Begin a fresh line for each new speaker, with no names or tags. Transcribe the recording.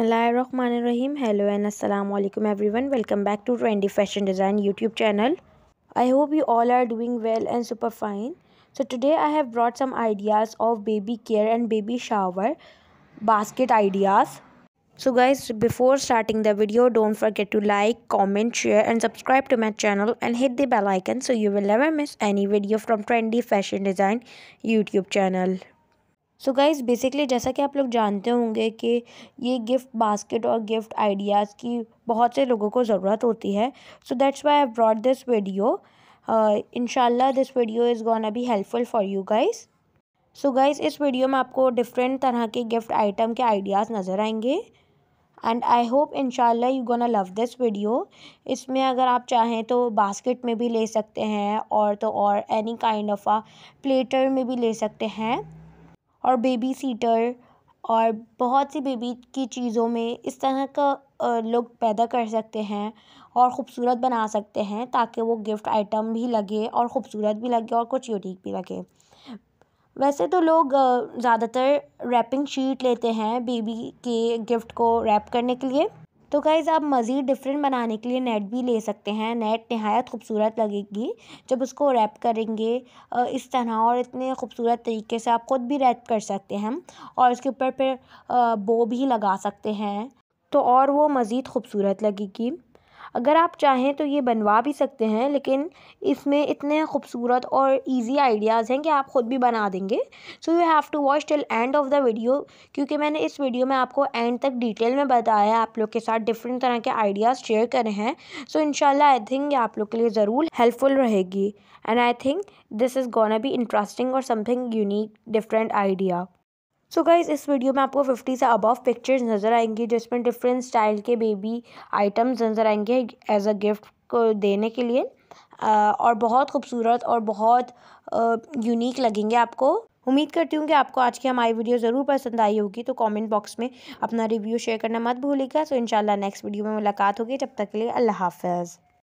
बिस्मिल्लाम hello and अस्सलाम वालेकुम everyone welcome back to trendy fashion design YouTube channel I hope you all are doing well and super fine so today I have brought some ideas of baby care and baby shower basket ideas so guys before starting the video don't forget to like comment share and subscribe to my channel and hit the bell icon so you will never miss any video from trendy fashion design youtube channel so guys basically जैसा कि आप लोग जानते होंगे कि ये gift basket और gift ideas की बहुत से लोगों को ज़रूरत होती है so that's why I brought this video इनशाला this video is a be helpful for you guys so guys इस वीडियो में आपको डिफरेंट तरह के गिफ्ट आइटम के आइडियाज़ नज़र आएंगे एंड आई होप इनशाला you gonna love this video इसमें अगर आप चाहें तो बास्केट में भी ले सकते हैं और तो और any kind of a platter में भी ले सकते हैं और बेबी सीटर और बहुत सी बेबी की चीज़ों में इस तरह का लोग पैदा कर सकते हैं और ख़ूबसूरत बना सकते हैं ताकि वो गिफ्ट आइटम भी लगे और ख़ूबसूरत भी लगे और कुछ यूनिक भी लगे वैसे तो लोग ज़्यादातर रैपिंग शीट लेते हैं बेबी के गिफ्ट को रैप करने के लिए तो गाइज़ आप मज़ीद डिफरेंट बनाने के लिए नेट भी ले सकते हैं नेट नहायत खूबसूरत लगेगी जब उसको रैप करेंगे इस तरह और इतने खूबसूरत तरीके से आप ख़ुद भी रैप कर सकते हैं और उसके ऊपर फिर बो भी लगा सकते हैं तो और वो मज़ीद खूबसूरत लगेगी अगर आप चाहें तो ये बनवा भी सकते हैं लेकिन इसमें इतने खूबसूरत और इजी आइडियाज़ हैं कि आप ख़ुद भी बना देंगे so you have to watch till end of the video क्योंकि मैंने इस वीडियो में आपको एंड तक डिटेल में बताया आप लोग के साथ डिफरेंट तरह के आइडियाज़ शेयर करे हैं सो इन आई थिंक ये आप लोग के लिए ज़रूर हेल्पफुल रहेगी and I think this is gonna be interesting और something unique different idea so so guys इस वीडियो में आपको फिफ्टी से अबव पिक्चर्स नज़र आएंगी जिसमें डिफरेंट स्टाइल के बेबी आइटम्स नज़र आएंगे एज अ गिफ्ट को देने के लिए और बहुत खूबसूरत और बहुत यूनिक लगेंगे आपको उम्मीद करती हूँ कि आपको आज की हमारी वीडियो ज़रूर पसंद आई होगी तो कमेंट बॉक्स में अपना रिव्यू शेयर करना मत भूलिएगा सो इंशाल्लाह नेक्स्ट वीडियो में मुलाकात होगी जब तक के लिए अल्लाह हाफ़